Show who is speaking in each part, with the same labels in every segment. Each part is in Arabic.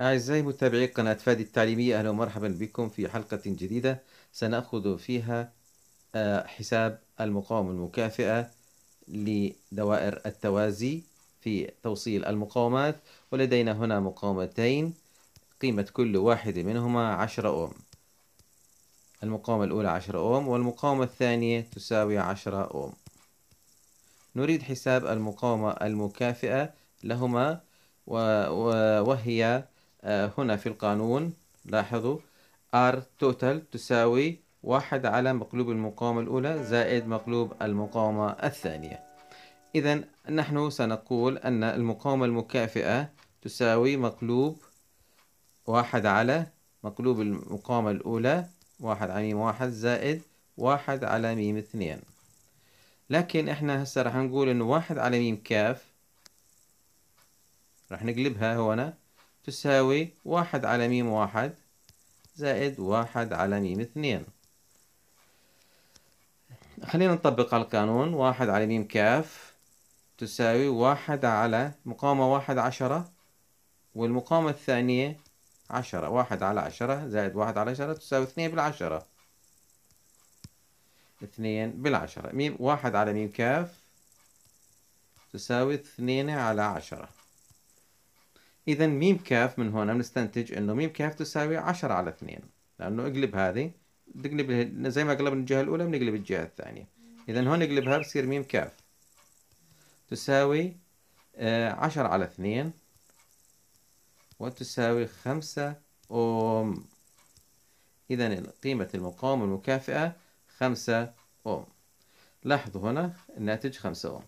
Speaker 1: أعزائي متابعي قناة فادي التعليمية أهلا ومرحبا بكم في حلقة جديدة سنأخذ فيها آه، حساب المقاومة المكافئة لدوائر التوازي في توصيل المقاومات ولدينا هنا مقاومتين قيمة كل واحدة منهما 10 أوم المقاومة الأولى 10 أوم والمقاومة الثانية تساوي 10 أوم نريد حساب المقاومة المكافئة لهما وهي آه، هنا في القانون لاحظوا R total تساوي واحد على مقلوب المقاومة الأولى زائد مقلوب المقاومة الثانية إذا نحن سنقول أن المقاومة المكافئة تساوي مقلوب واحد على مقلوب المقاومة الأولى واحد على ميم واحد زائد واحد على ميم اثنين لكن احنا هسه راح نقول انه واحد على ميم كاف راح نقلبها هنا تساوي واحد على ميم واحد زائد واحد على ميم اثنين خلينا نطبق القانون واحد على ميم كاف تساوي واحد على مقاومة واحد عشرة والمقاومة الثانية عشرة واحد على عشرة زائد واحد على عشرة تساوي اثنين بالعشرة اثنين بالعشرة ميم واحد على ميم كاف تساوي اثنين على عشرة إذا ميم كاف من هنا بنستنتج إنه ميم كاف تساوي 10 على 2 لأنه اقلب هذه بنقلب زي ما قلبنا الجهة الأولى بنقلب الجهة الثانية إذا هون اقلبها بصير ميم كاف تساوي 10 آه، على 2 وتساوي 5 أوم إذا قيمة المقاومة المكافئة 5 أوم لاحظوا هنا الناتج 5 أوم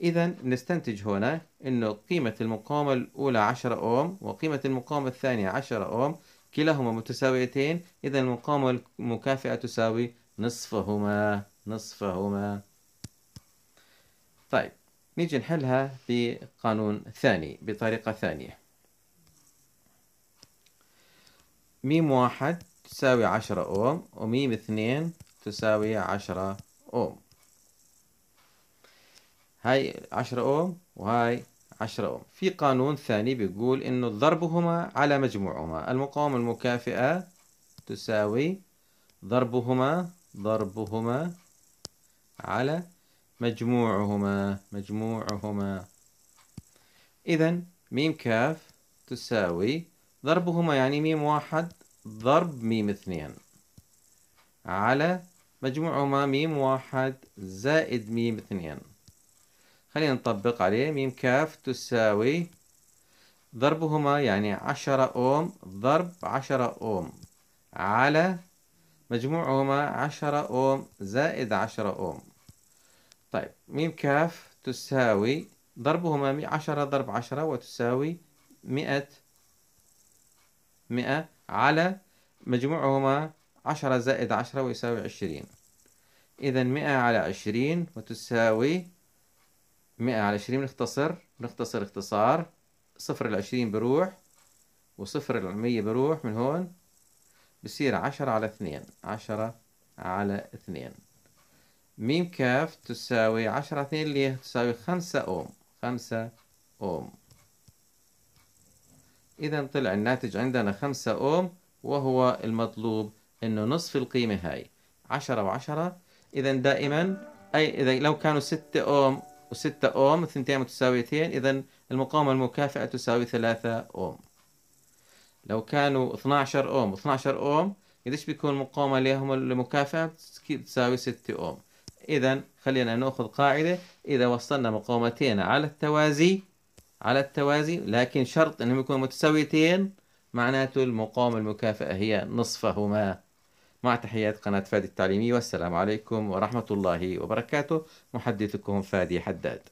Speaker 1: إذا نستنتج هنا أنه قيمة المقاومة الأولى 10 أوم وقيمة المقاومة الثانية 10 أوم كلاهما متساويتين إذا المقاومة المكافئة تساوي نصفهما نصفهما طيب نيجي نحلها بقانون ثاني بطريقة ثانية ميم واحد تساوي عشرة أوم وميم اثنين تساوي عشرة أوم هاي 10 اوم وهاي 10 اوم في قانون ثاني بيقول انه ضربهما على مجموعهما المقاومة المكافئة تساوي ضربهما ضربهما على مجموعهما مجموعهما إذا ميم كاف تساوي ضربهما يعني ميم واحد ضرب ميم اثنين على مجموعهما ميم واحد زائد ميم اثنين خلينا نطبق عليه ميم كاف تساوي ضربهما يعني عشرة أوم ضرب عشرة أوم على مجموعهما عشرة أوم زائد عشرة أوم طيب ميم كاف تساوي ضربهما عشرة ضرب عشرة وتساوي مئة مئة على مجموعهما عشرة زائد عشرة ويساوي عشرين إذا مئة على عشرين وتساوي مئة على عشرين بنختصر بنختصر اختصار صفر العشرين بروح وصفر المية بروح من هون بصير عشرة على اثنين عشرة على اثنين ميم كاف تساوي عشرة اثنين اللي تساوي خمسة أوم خمسة أوم إذا طلع الناتج عندنا خمسة أوم وهو المطلوب إنه نصف القيمة هاي عشرة وعشرة إذا دائما أي إذا لو كانوا ستة أوم وستة أوم الثنتين متساويتين إذا المقاومة المكافئة تساوي ثلاثة أوم لو كانوا 12 أوم 12 أوم قديش بيكون المقاومة لهم المكافأة تساوي 6 أوم إذا خلينا نأخذ قاعدة إذا وصلنا مقاومتين على التوازي على التوازي لكن شرط أنهم يكونوا متساويتين معناته المقاومة المكافئة هي نصفهما مع تحيات قناة فادي التعليمية والسلام عليكم ورحمة الله وبركاته محدثكم فادي حداد